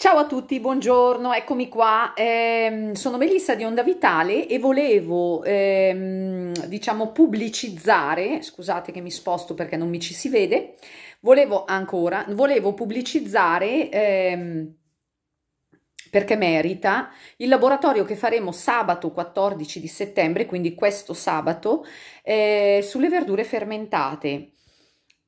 Ciao a tutti, buongiorno, eccomi qua. Eh, sono Melissa di Onda Vitale e volevo, ehm, diciamo, pubblicizzare, scusate che mi sposto perché non mi ci si vede, volevo ancora, volevo pubblicizzare, ehm, perché merita, il laboratorio che faremo sabato 14 di settembre, quindi questo sabato, eh, sulle verdure fermentate.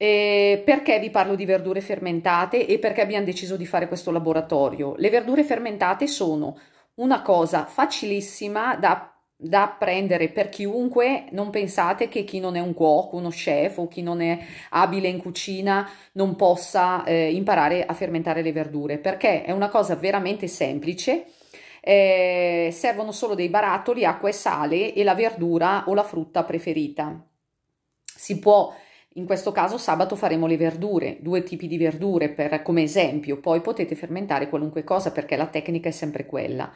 Eh, perché vi parlo di verdure fermentate e perché abbiamo deciso di fare questo laboratorio? Le verdure fermentate sono una cosa facilissima da, da apprendere per chiunque, non pensate che chi non è un cuoco, uno chef o chi non è abile in cucina non possa eh, imparare a fermentare le verdure, perché è una cosa veramente semplice. Eh, servono solo dei barattoli, acqua e sale e la verdura o la frutta preferita. Si può in questo caso sabato faremo le verdure, due tipi di verdure per, come esempio, poi potete fermentare qualunque cosa perché la tecnica è sempre quella.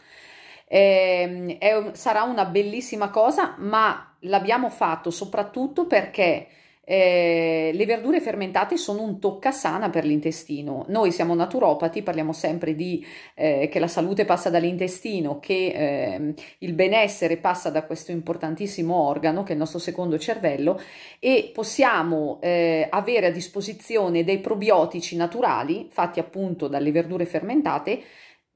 Eh, è, sarà una bellissima cosa, ma l'abbiamo fatto soprattutto perché eh, le verdure fermentate sono un tocca sana per l'intestino. Noi siamo naturopati, parliamo sempre di eh, che la salute passa dall'intestino, che eh, il benessere passa da questo importantissimo organo che è il nostro secondo cervello e possiamo eh, avere a disposizione dei probiotici naturali fatti appunto dalle verdure fermentate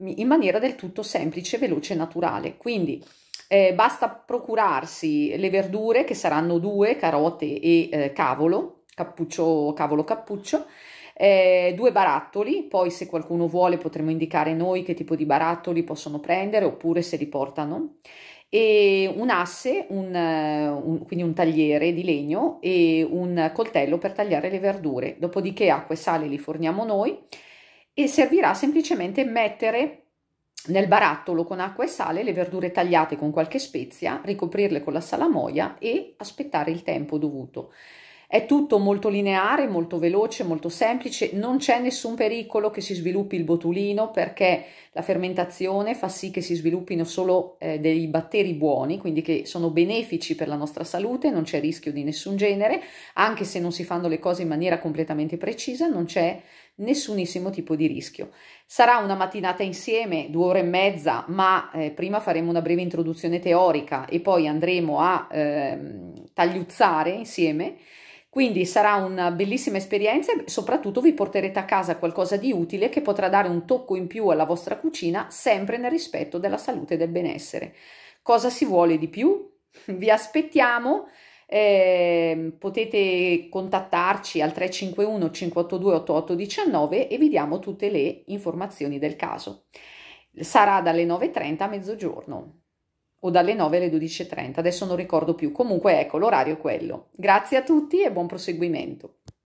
in maniera del tutto semplice, veloce e naturale. Quindi eh, basta procurarsi le verdure, che saranno due, carote e eh, cavolo, cappuccio, cavolo cappuccio, eh, due barattoli, poi se qualcuno vuole potremo indicare noi che tipo di barattoli possono prendere oppure se li portano e un asse, un, eh, un, quindi un tagliere di legno e un coltello per tagliare le verdure. Dopodiché acqua e sale li forniamo noi e servirà semplicemente mettere nel barattolo con acqua e sale le verdure tagliate con qualche spezia, ricoprirle con la salamoia e aspettare il tempo dovuto. È tutto molto lineare, molto veloce, molto semplice, non c'è nessun pericolo che si sviluppi il botulino perché la fermentazione fa sì che si sviluppino solo eh, dei batteri buoni, quindi che sono benefici per la nostra salute, non c'è rischio di nessun genere, anche se non si fanno le cose in maniera completamente precisa, non c'è nessunissimo tipo di rischio. Sarà una mattinata insieme, due ore e mezza, ma eh, prima faremo una breve introduzione teorica e poi andremo a eh, tagliuzzare insieme. Quindi sarà una bellissima esperienza e soprattutto vi porterete a casa qualcosa di utile che potrà dare un tocco in più alla vostra cucina sempre nel rispetto della salute e del benessere. Cosa si vuole di più? Vi aspettiamo. Eh, potete contattarci al 351 582 8819 e vi diamo tutte le informazioni del caso. Sarà dalle 9.30 a mezzogiorno o dalle 9 alle 12.30, adesso non ricordo più, comunque ecco l'orario è quello. Grazie a tutti e buon proseguimento.